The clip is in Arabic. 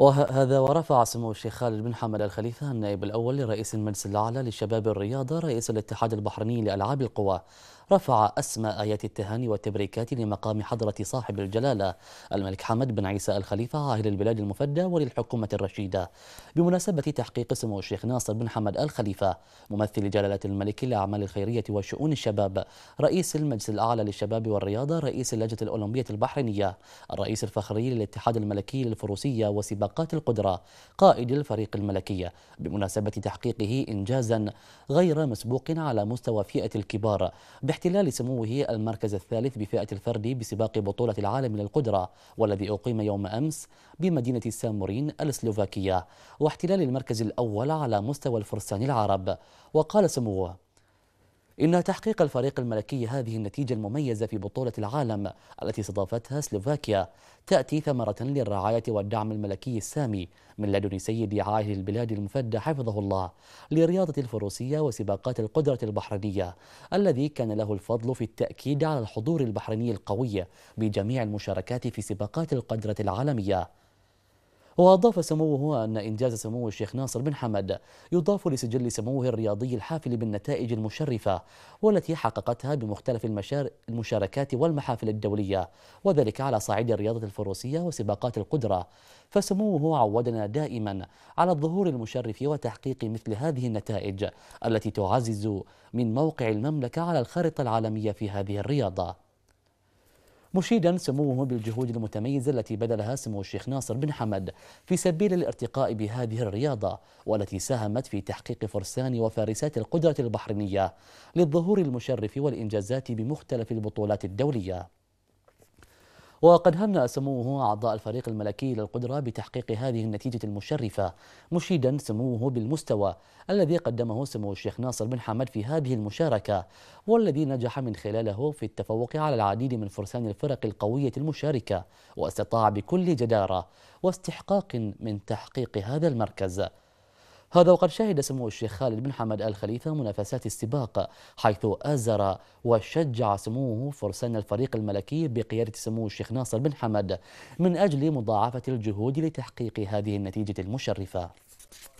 وهذا ورفع سمو الشيخ خالد بن حمد الخليفة النائب الأول لرئيس المجلس الأعلى للشباب الرياضة رئيس الاتحاد البحريني لألعاب القوى رفع أسمى آيات التهاني والتبريكات لمقام حضرة صاحب الجلالة الملك حمد بن عيسى الخليفة عاهل البلاد المفدى وللحكومة الرشيدة بمناسبة تحقيق سمو الشيخ ناصر بن حمد الخليفة ممثل جلالة الملك للأعمال الخيرية وشؤون الشباب رئيس المجلس الأعلى للشباب والرياضة رئيس اللجنة الأولمبية البحرينية الرئيس الفخري للاتحاد الملكي للفروسية وسباقات القدرة قائد الفريق الملكي بمناسبة تحقيقه إنجازا غير مسبوق على مستوى فئة الكبار لاحتلال سموه المركز الثالث بفئة الفرد بسباق بطولة العالم للقدرة والذي أقيم يوم أمس بمدينة سامورين السلوفاكية واحتلال المركز الأول على مستوى الفرسان العرب وقال سموه إن تحقيق الفريق الملكي هذه النتيجة المميزة في بطولة العالم التي استضافتها سلوفاكيا تأتي ثمرة للرعاية والدعم الملكي السامي من لدن سيد عاهل البلاد المفدى حفظه الله لرياضة الفروسية وسباقات القدرة البحرينية الذي كان له الفضل في التأكيد على الحضور البحريني القوي بجميع المشاركات في سباقات القدرة العالمية وأضاف سموه أن إنجاز سمو الشيخ ناصر بن حمد يضاف لسجل سموه الرياضي الحافل بالنتائج المشرفة والتي حققتها بمختلف المشار المشاركات والمحافل الدولية وذلك على صعيد الرياضة الفروسية وسباقات القدرة فسموه عودنا دائما على الظهور المشرف وتحقيق مثل هذه النتائج التي تعزز من موقع المملكة على الخارطة العالمية في هذه الرياضة مشيدا سموه بالجهود المتميزة التي بذلها سمو الشيخ ناصر بن حمد في سبيل الارتقاء بهذه الرياضة والتي ساهمت في تحقيق فرسان وفارسات القدرة البحرينية للظهور المشرف والإنجازات بمختلف البطولات الدولية وقد هم سموه أعضاء الفريق الملكي للقدرة بتحقيق هذه النتيجة المشرفة مشيدا سموه بالمستوى الذي قدمه سمو الشيخ ناصر بن حمد في هذه المشاركة والذي نجح من خلاله في التفوق على العديد من فرسان الفرق القوية المشاركة واستطاع بكل جدارة واستحقاق من تحقيق هذا المركز هذا وقد شهد سمو الشيخ خالد بن حمد آل خليفة منافسات السباق حيث أزر وشجع سموه فرسان الفريق الملكي بقيادة سمو الشيخ ناصر بن حمد من أجل مضاعفة الجهود لتحقيق هذه النتيجة المشرفة